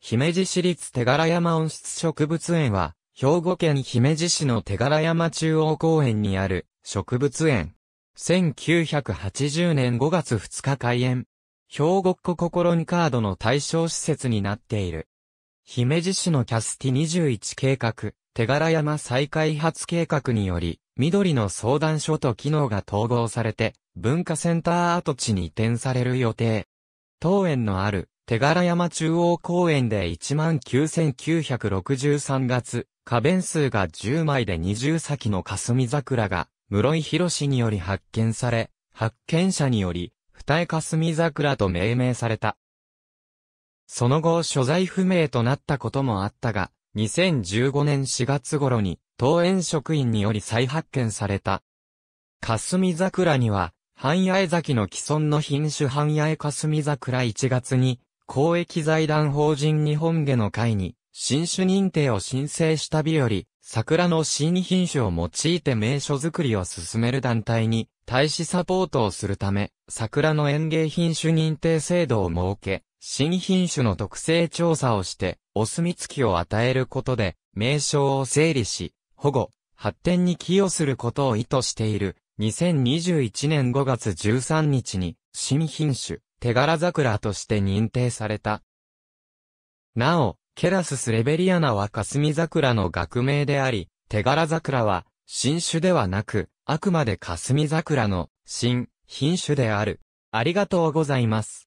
姫路市立手柄山温室植物園は、兵庫県姫路市の手柄山中央公園にある植物園。1980年5月2日開園。兵庫っ子心にカードの対象施設になっている。姫路市のキャスティ21計画、手柄山再開発計画により、緑の相談所と機能が統合されて、文化センター跡地に移転される予定。当園のある手柄山中央公園で19,963月、花弁数が10枚で20咲の霞桜が、室井博により発見され、発見者により、二重霞桜と命名された。その後、所在不明となったこともあったが、2015年4月頃に、当園職員により再発見された。霞桜には、半八重咲の既存の品種半八重霞桜1月に、公益財団法人日本下の会に、新種認定を申請した日より、桜の新品種を用いて名所づくりを進める団体に、対しサポートをするため、桜の園芸品種認定制度を設け、新品種の特性調査をして、お墨付きを与えることで、名称を整理し、保護、発展に寄与することを意図している、2021年5月13日に、新品種、手柄桜として認定された。なお、ケラススレベリアナは霞桜の学名であり、手柄桜は、新種ではなく、あくまで霞桜の、新、品種である。ありがとうございます。